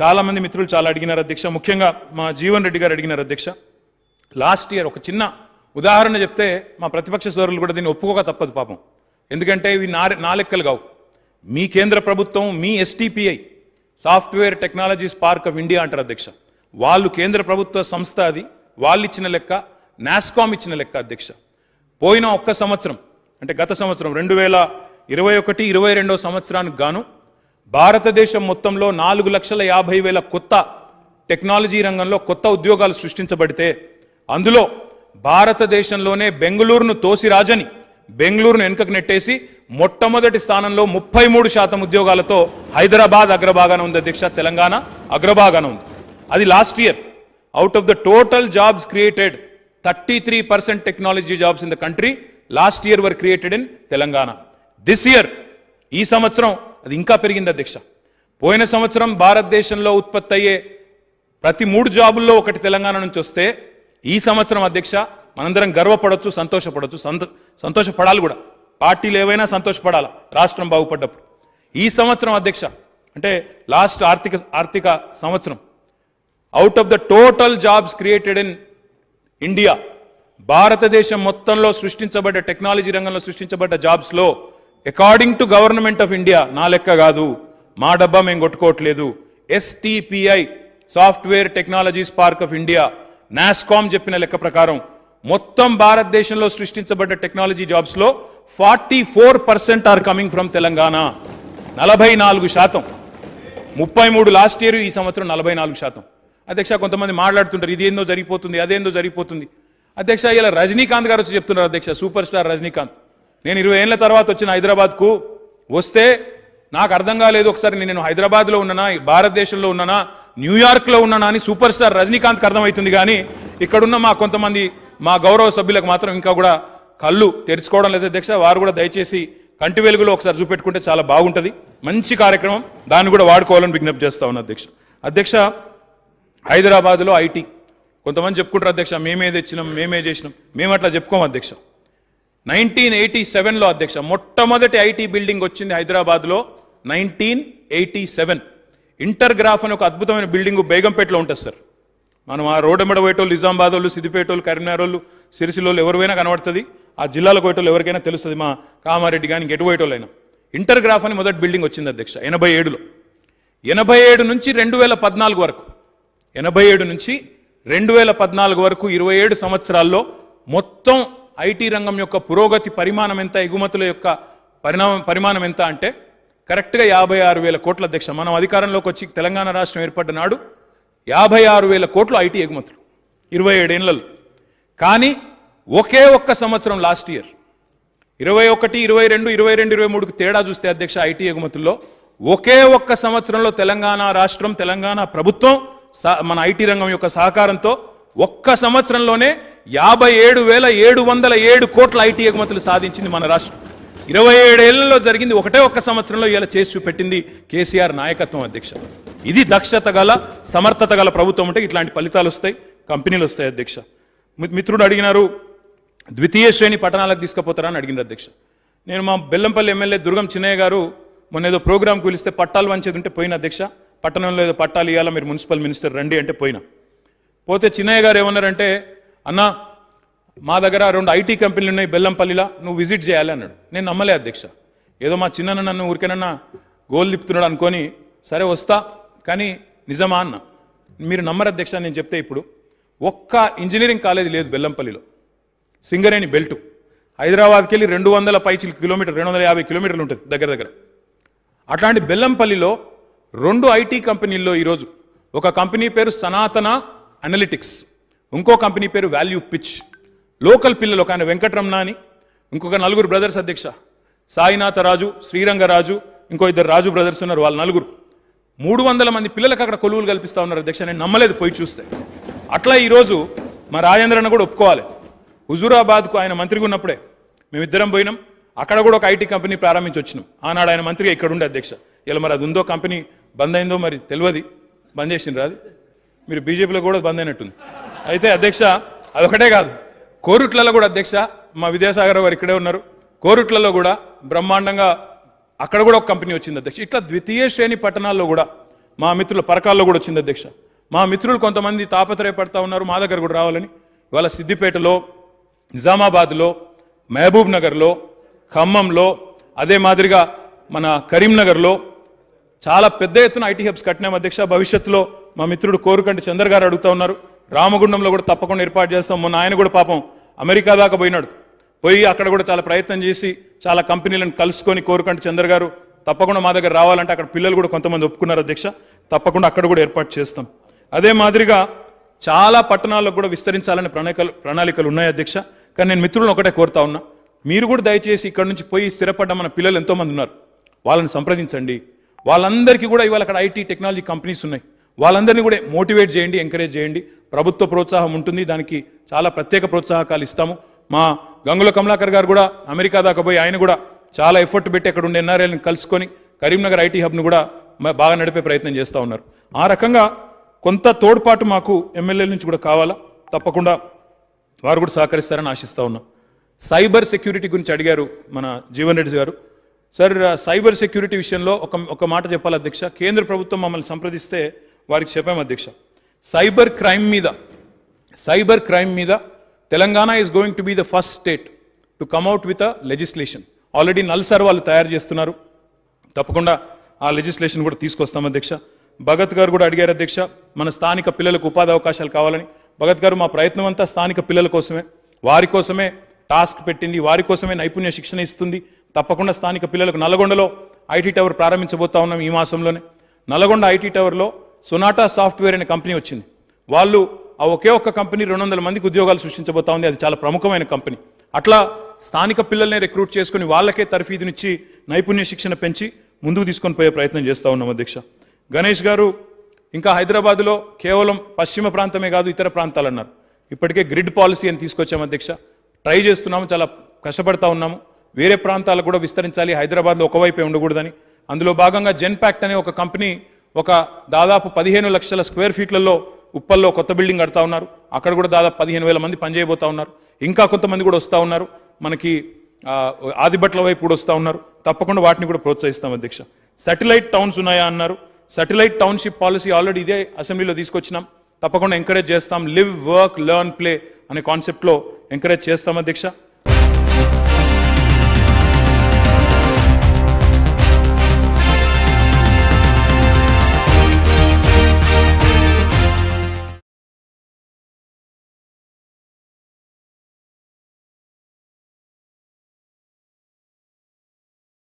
చాలామంది మిత్రులు చాలా అడిగినారు అధ్యక్ష ముఖ్యంగా మా జీవన్ రెడ్డి గారు అడిగినారు అధ్యక్ష లాస్ట్ ఇయర్ ఒక చిన్న ఉదాహరణ చెప్తే మా ప్రతిపక్ష సోదరులు కూడా దీన్ని ఒప్పుకోక తప్పదు పాపం ఎందుకంటే ఇవి నా నాలెక్కలు కావు మీ కేంద్ర ప్రభుత్వం మీ STPI software technologies park of India అంటారు అధ్యక్ష వాళ్ళు కేంద్ర ప్రభుత్వ సంస్థ అది వాళ్ళు ఇచ్చిన లెక్క నాస్కామ్ ఇచ్చిన లెక్క అధ్యక్ష పోయిన ఒక్క సంవత్సరం అంటే గత సంవత్సరం రెండు వేల ఇరవై ఒకటి ఇరవై రెండవ సంవత్సరానికి గాను భారతదేశం మొత్తంలో నాలుగు లక్షల యాభై వేల కొత్త టెక్నాలజీ రంగంలో కొత్త ఉద్యోగాలు సృష్టించబడితే అందులో భారతదేశంలోనే బెంగళూరును తోసిరాజని బెంగళూరును వెనుకకు నెట్టేసి మొట్టమొదటి స్థానంలో ముప్పై మూడు శాతం ఉద్యోగాలతో హైదరాబాద్ అగ్రభాగాన ఉంది అధ్యక్ష తెలంగాణ అగ్రభాగాన ఉంది అది last year out of the total jobs created thirty three percent technology jobs in the country last year were created in Telangana this year ఈ సంవత్సరం అది ఇంకా పెరిగింది అధ్యక్ష పోయిన సంవత్సరం భారతదేశంలో ఉత్పత్తి అయ్యే ప్రతి మూడు జాబుల్లో ఒకటి తెలంగాణ నుంచి వస్తే ఈ సంవత్సరం అధ్యక్ష మనందరం గర్వపడవచ్చు సంతోషపడవచ్చు సంత సంతోషపడాలి కూడా పార్టీలు ఏవైనా సంతోషపడాలి రాష్ట్రం బాగుపడ్డప్పుడు ఈ సంవత్సరం అధ్యక్ష అంటే లాస్ట్ ఆర్థిక ఆర్థిక సంవత్సరం out of the total jobs created in India భారతదేశం మొత్తంలో సృష్టించబడ్డ టెక్నాలజీ రంగంలో సృష్టించబడ్డ జాబ్స్లో according to government of India నా లెక్క కాదు మా డబ్బా మేము కొట్టుకోవట్లేదు STPI software technologies park of India NASSCOM చెప్పిన లెక్క ప్రకారం మొత్తం భారతదేశంలో సృష్టించబడ్డ టెక్నాలజీ జాబ్స్లో forty four percent are coming from Telangana నలభై నాలుగు శాతం ముప్పై మూడు లాస్ట్ ఇయర్ ఈ సంవత్సరం నలభై నాలుగు శాతం అధ్యక్ష కొంతమంది మాట్లాడుతుంటారు ఇది ఏందో జరిగిపోతుంది అదేందో జరిగిపోతుంది అధ్యక్ష ఇలా రజనీకాంత్ గారు వచ్చి చెప్తున్నారు అధ్యక్ష సూపర్ స్టార్ రజనీకాంత్ నేను ఇరవై ఏళ్ళ తర్వాత వచ్చిన హైదరాబాద్కు వస్తే నాకు అర్థం కాలేదు ఒకసారి నేను హైదరాబాద్లో ఉన్నానా భారతదేశంలో ఉన్నానా న్యూయార్క్లో ఉన్నానా అని సూపర్ స్టార్ రజనీకాంత్కి అర్థమవుతుంది కానీ ఇక్కడున్న మా కొంతమంది మా గౌరవ సభ్యులకు మాత్రం ఇంకా కూడా కళ్ళు తెరుచుకోవడం లేదు అధ్యక్ష వారు కూడా దయచేసి కంటి వెలుగులో ఒకసారి చూపెట్టుకుంటే చాలా బాగుంటుంది మంచి కార్యక్రమం దాన్ని కూడా వాడుకోవాలని విజ్ఞప్తి చేస్తా ఉన్నా అధ్యక్ష అధ్యక్ష హైదరాబాద్లో ఐటీ కొంతమంది చెప్పుకుంటారు అధ్యక్ష మేమే తెచ్చినాం మేమే చేసినాం మేము అట్లా చెప్పుకోము అధ్యక్ష నైన్టీన్ ఎయిటీ సెవెన్లో అధ్యక్ష మొట్టమొదటి ఐటీ బిల్డింగ్ వచ్చింది హైదరాబాద్లో నైన్టీన్ ఎయిటీ సెవెన్ ఇంటర్గ్రాఫ్ అని ఒక అద్భుతమైన బిల్డింగ్ బేగంపేటలో ఉంటుంది సార్ మనం ఆ రోడ్డు ఎమ్మడ పోయేటోళ్ళు నిజామాబాద్ వాళ్ళు సిద్దిపేట వాళ్ళు కరీంనగర్ వాళ్ళు సిరిసిలోళ్ళు ఎవరివైనా కనబడుతుంది ఆ జిల్లాలో పోయేటోళ్ళు ఎవరికైనా తెలుస్తుంది మా కామారెడ్డి కానీ ఎటు పోయేటోళ్ళైనా ఇంటర్గ్రాఫ్ అని మొదటి బిల్డింగ్ వచ్చింది అధ్యక్ష ఎనభై ఏడులో ఎనభై ఏడు నుంచి రెండు వేల పద్నాలుగు వరకు ఎనభై ఏడు నుంచి రెండు వేల పద్నాలుగు వరకు ఇరవై ఏడు సంవత్సరాల్లో మొత్తం ఐటీ రంగం యొక్క పురోగతి పరిమాణం ఎంత ఎగుమతుల యొక్క పరిణామం పరిమాణం ఎంత అంటే కరెక్ట్గా యాభై ఆరు వేల కోట్ల అధ్యక్ష మనం అధికారంలోకి వచ్చి తెలంగాణ రాష్ట్రం ఏర్పడ్డ నాడు యాభై ఆరు వేల కోట్లు ఐటీ ఎగుమతులు ఇరవై ఏడేళ్లలో కానీ ఒకే ఒక్క సంవత్సరం లాస్ట్ ఇయర్ ఇరవై ఒకటి ఇరవై రెండు ఇరవై రెండు ఇరవై మూడుకి తేడా చూస్తే అధ్యక్ష ఐటీ ఎగుమతుల్లో ఒకే ఒక్క సంవత్సరంలో తెలంగాణ రాష్ట్రం తెలంగాణ ప్రభుత్వం మన ఐటీ రంగం యొక్క సహకారంతో ఒక్క సంవత్సరంలోనే యాభై ఏడు వేల ఏడు వందల ఏడు కోట్ల ఐటీ ఎగుమతులు సాధించింది మన రాష్ట్రం ఇరవై ఏడేళ్లలో జరిగింది ఒకటే ఒక్క సంవత్సరంలో ఇలా చేసి చూపెట్టింది కేసీఆర్ నాయకత్వం అధ్యక్ష ఇది దక్షత గల సమర్థత గల ప్రభుత్వం ఉంటే ఇట్లాంటి ఫలితాలు వస్తాయి కంపెనీలు వస్తాయి అధ్యక్ష మిత్రుడు అడిగినారు ద్వితీయ శ్రేణి పట్టణాలకు తీసుకుపోతారని అడిగినారు అధ్యక్ష నేను మా బెల్లంపల్లి ఎమ్మెల్యే దుర్గం చిన్నయ్య గారు మొన్న ఏదో ప్రోగ్రాం కూలిస్తే పట్టాలు వంచేది ఉంటే పోయిన అధ్యక్ష పట్టణంలో ఏదో పట్టాలు ఇవ్వాలా మీరు మున్సిపల్ మినిస్టర్ రండి అంటే పోయినా పోతే చిన్నయ్య గారు ఏమన్నారంటే అన్న మా దగ్గర రెండు ఐటీ కంపెనీలు ఉన్నాయి బెల్లంపల్లిలా నువ్వు విజిట్ చేయాలి అన్నాడు నేను నమ్మలే అధ్యక్ష ఏదో మా చిన్న నన్ను ఊరికేనన్నా గోల్ లిప్తున్నాడు అనుకొని సరే వస్తా కానీ నిజమా అన్న మీరు నమ్మరు అధ్యక్ష నేను చెప్తే ఇప్పుడు ఒక్క ఇంజనీరింగ్ కాలేజీ లేదు బెల్లంపల్లిలో సింగరేణి బెల్టు హైదరాబాద్కి వెళ్ళి రెండు వందల పైచిల్ కిలోమీటర్ రెండు వందల యాభై కిలోమీటర్లు ఉంటుంది దగ్గర దగ్గర అట్లాంటి బెల్లంపల్లిలో రెండు ఐటీ కంపెనీల్లో ఈరోజు ఒక కంపెనీ పేరు సనాతన అనలిటిక్స్ ఇంకో కంపెనీ పేరు వాల్యూ పిచ్ లోకల్ పిల్లలు ఒక ఆయన వెంకటరమణ ఇంకొక నలుగురు బ్రదర్స్ అధ్యక్ష సాయినాథ రాజు శ్రీరంగరాజు ఇంకో ఇద్దరు రాజు బ్రదర్స్ ఉన్నారు వాళ్ళ నలుగురు మూడు వందల మంది పిల్లలకు అక్కడ కొలువులు కల్పిస్తూ ఉన్నారు అధ్యక్ష నేను నమ్మలేదు పోయి చూస్తే అట్లా ఈరోజు మా రాజేంద్రన్న కూడా ఒప్పుకోవాలి హుజూరాబాద్కు ఆయన మంత్రిగా ఉన్నప్పుడే మేమిద్దరం పోయినాం అక్కడ కూడా ఒక ఐటీ కంపెనీ ప్రారంభించి వచ్చినాం ఆనాడు ఆయన మంత్రిగా ఇక్కడ ఉండే అధ్యక్ష ఇలా మరి అది ఉందో కంపెనీ బంద్ అయిందో మరి తెలియదు బంద్ చేసింది రాదు మీరు బీజేపీలో కూడా బంద్ అయినట్టుంది అయితే అధ్యక్ష అదొకటే కాదు కోరుట్లలో కూడా అధ్యక్ష మా విద్యాసాగర్ వారు ఇక్కడే ఉన్నారు కోరుట్లలో కూడా బ్రహ్మాండంగా అక్కడ కూడా ఒక కంపెనీ వచ్చింది అధ్యక్ష ఇట్లా ద్వితీయ శ్రేణి పట్టణాల్లో కూడా మా మిత్రుల పరకాల్లో కూడా వచ్చింది అధ్యక్ష మా మిత్రులు కొంతమంది తాపత్రయపడతా ఉన్నారు మా దగ్గర కూడా రావాలని ఇవాళ సిద్దిపేటలో నిజామాబాద్లో మహబూబ్ నగర్లో ఖమ్మంలో అదే మాదిరిగా మన కరీంనగర్లో చాలా పెద్ద ఎత్తున ఐటీ హబ్స్ కట్టినాం అధ్యక్ష భవిష్యత్తులో మా మిత్రుడు కోరుకంటి చంద్ర గారు అడుగుతా ఉన్నారు రామగుండంలో కూడా తప్పకుండా ఏర్పాటు చేస్తాం మొన్న ఆయన కూడా పాపం అమెరికా దాకా పోయినాడు పోయి అక్కడ కూడా చాలా ప్రయత్నం చేసి చాలా కంపెనీలను కలుసుకొని కోరుకంటి చంద్ర గారు తప్పకుండా మా దగ్గర రావాలంటే అక్కడ పిల్లలు కూడా కొంతమంది ఒప్పుకున్నారు అధ్యక్ష తప్పకుండా అక్కడ కూడా ఏర్పాటు చేస్తాం అదే మాదిరిగా చాలా పట్టణాల్లో కూడా విస్తరించాలని ప్రణాళికలు ప్రణాళికలు ఉన్నాయి అధ్యక్ష కానీ నేను మిత్రులను ఒకటే కోరుతా ఉన్నా మీరు కూడా దయచేసి ఇక్కడ నుంచి పోయి స్థిరపడ్డ మన పిల్లలు ఎంతోమంది ఉన్నారు వాళ్ళని సంప్రదించండి వాళ్ళందరికీ కూడా ఇవాళ అక్కడ ఐటీ టెక్నాలజీ కంపెనీస్ ఉన్నాయి వాళ్ళందరినీ కూడా మోటివేట్ చేయండి ఎంకరేజ్ చేయండి ప్రభుత్వ ప్రోత్సాహం ఉంటుంది దానికి చాలా ప్రత్యేక ప్రోత్సాహకాలు ఇస్తాము మా గంగుల కమలాకర్ గారు కూడా అమెరికా దాకా పోయి ఆయన కూడా చాలా ఎఫర్ట్ పెట్టి అక్కడ ఉండే ఎన్ఆర్ఐని కలుసుకొని కరీంనగర్ ఐటీ హబ్ను కూడా బాగా నడిపే ప్రయత్నం చేస్తూ ఉన్నారు ఆ రకంగా కొంత తోడ్పాటు మాకు ఎమ్మెల్యేల నుంచి కూడా కావాలా తప్పకుండా వారు కూడా సహకరిస్తారని ఆశిస్తూ ఉన్నాం సైబర్ సెక్యూరిటీ గురించి అడిగారు మన జీవన్ రెడ్డి గారు సార్ సైబర్ సెక్యూరిటీ విషయంలో ఒక ఒక మాట చెప్పాలి అధ్యక్ష కేంద్ర ప్రభుత్వం మమ్మల్ని సంప్రదిస్తే వారికి చెప్పాము అధ్యక్ష సైబర్ క్రైమ్ మీద సైబర్ క్రైమ్ మీద Telangana is going to be the first state to come out with a legislation already NALSAR వాళ్ళు తయారు చేస్తున్నారు తప్పకుండా ఆ లెజిస్లేషన్ కూడా తీసుకొస్తాం అధ్యక్ష భగత్ గారు కూడా అడిగారు అధ్యక్ష మన స్థానిక పిల్లలకు ఉపాధి అవకాశాలు కావాలని భగత్ గారు మా ప్రయత్నం అంతా స్థానిక పిల్లల కోసమే వారి కోసమే టాస్క్ పెట్టింది వారి కోసమే నైపుణ్య శిక్షణ ఇస్తుంది తప్పకుండా స్థానిక పిల్లలకు నల్గొండలో ఐటీ టవర్ ప్రారంభించబోతా ఉన్నాం ఈ మాసంలోనే నల్గొండ ఐటీ టవర్లో సొనాటా సాఫ్ట్వేర్ అనే కంపెనీ వచ్చింది వాళ్ళు ఆ ఒకే ఒక్క కంపెనీ రెండు వందల మందికి ఉద్యోగాలు సృష్టించబోతా ఉంది అది చాలా ప్రముఖమైన కంపెనీ అట్లా స్థానిక పిల్లల్ని రిక్రూట్ చేసుకుని వాళ్ళకే తరఫీదునిచ్చి నైపుణ్య శిక్షణ పెంచి ముందుకు తీసుకొని పోయే ప్రయత్నం చేస్తూ ఉన్నాం అధ్యక్ష గణేష్ గారు ఇంకా హైదరాబాద్లో కేవలం పశ్చిమ ప్రాంతమే కాదు ఇతర ప్రాంతాలు అన్నారు ఇప్పటికే గ్రిడ్ పాలసీ అని తీసుకొచ్చాము అధ్యక్ష ట్రై చేస్తున్నాము చాలా కష్టపడతా ఉన్నాము వేరే ప్రాంతాలకు కూడా విస్తరించాలి హైదరాబాద్లో ఒకవైపే ఉండకూడదని అందులో భాగంగా జెన్ ప్యాక్ట్ అనే ఒక కంపెనీ ఒక దాదాపు పదిహేను లక్షల స్క్వేర్ ఫీట్లలో ఉప్పల్లో కొత్త బిల్డింగ్ కడతా ఉన్నారు అక్కడ కూడా దాదాపు పదిహేను వేల మంది పనిచేయబోతా ఉన్నారు ఇంకా కొంతమంది కూడా వస్తూ ఉన్నారు మనకి ఆదిబట్ల వైపు కూడా వస్తూ ఉన్నారు తప్పకుండా వాటిని కూడా ప్రోత్సహిస్తాం అధ్యక్ష సాటిలైట్ టౌన్స్ ఉన్నాయా అన్నారు సాటిలైట్ టౌన్షిప్ పాలసీ ఆల్రెడీ ఇదే అసెంబ్లీలో తీసుకొచ్చినాం తప్పకుండా ఎంకరేజ్ చేస్తాం లివ్ వర్క్ లెర్న్ ప్లే అనే కాన్సెప్ట్లో ఎంకరేజ్ చేస్తాం అధ్యక్ష